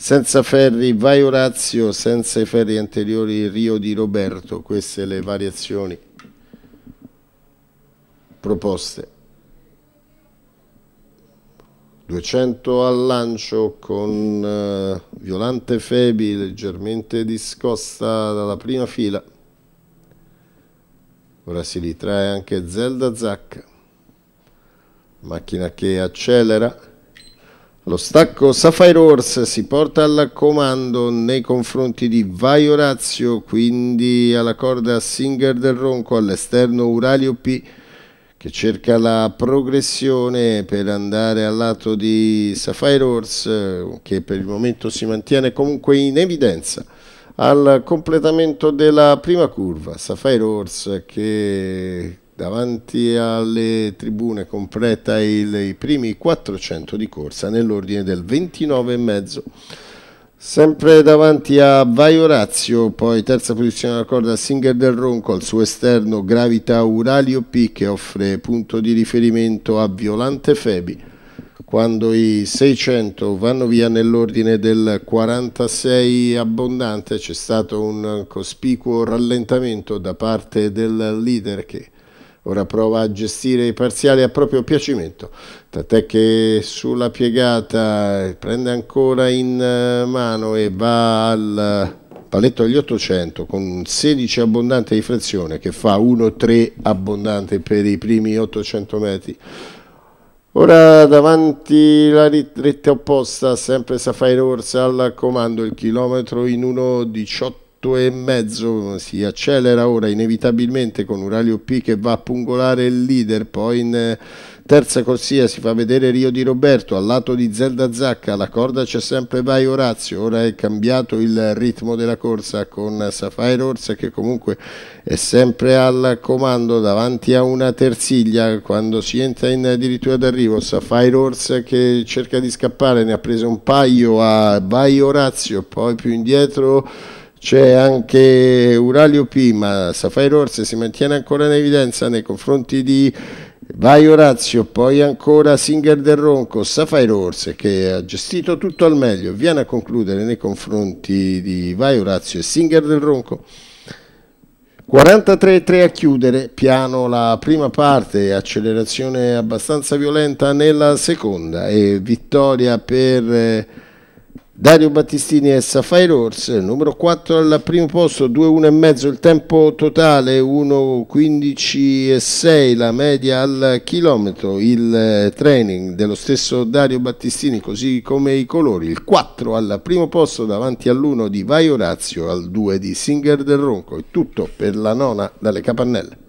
Senza ferri vai Orazio, senza i ferri anteriori Rio di Roberto, queste le variazioni proposte. 200 al lancio con uh, Violante Febi leggermente discosta dalla prima fila. Ora si ritrae anche Zelda Zac, macchina che accelera lo stacco Sapphire Horse si porta al comando nei confronti di Vai Orazio, quindi alla corda Singer del Ronco, all'esterno Uralio P che cerca la progressione per andare al lato di Sapphire Horse che per il momento si mantiene comunque in evidenza al completamento della prima curva. Sapphire Horse che Davanti alle tribune completa il, i primi 400 di corsa nell'ordine del 29,5. Sempre davanti a Vai Orazio, poi terza posizione della corda Singer del Ronco, al suo esterno gravita Uralio P che offre punto di riferimento a Violante Febi. Quando i 600 vanno via nell'ordine del 46 abbondante c'è stato un cospicuo rallentamento da parte del leader che Ora prova a gestire i parziali a proprio piacimento, tant'è che sulla piegata eh, prende ancora in eh, mano e va al paletto agli 800 con 16 abbondante di frazione che fa 1-3 abbondante per i primi 800 metri. Ora davanti la retta opposta, sempre Safari Orsa al comando, il chilometro in 1-18 8 e mezzo si accelera ora inevitabilmente con Uralio P che va a pungolare il leader poi in eh, terza corsia si fa vedere Rio di Roberto al lato di Zelda Zacca la corda c'è sempre Vai Orazio ora è cambiato il ritmo della corsa con Safair Orsa che comunque è sempre al comando davanti a una terziglia quando si entra in addirittura d'arrivo Safair Orsa che cerca di scappare ne ha preso un paio a Vai Orazio poi più indietro c'è anche Uralio Pima, Safairo Orse si mantiene ancora in evidenza nei confronti di Vai Orazio, poi ancora Singer del Ronco, Safairo Orse che ha gestito tutto al meglio, viene a concludere nei confronti di Vai Orazio e Singer del Ronco. 43-3 a chiudere, piano la prima parte, accelerazione abbastanza violenta nella seconda e vittoria per... Eh, Dario Battistini e Sapphire Horse, numero 4 al primo posto, 2-1,5 il tempo totale, 1-15,6 la media al chilometro, il eh, training dello stesso Dario Battistini così come i colori, il 4 al primo posto davanti all'1 di Vai Orazio, al 2 di Singer del Ronco, è tutto per la nona dalle capannelle.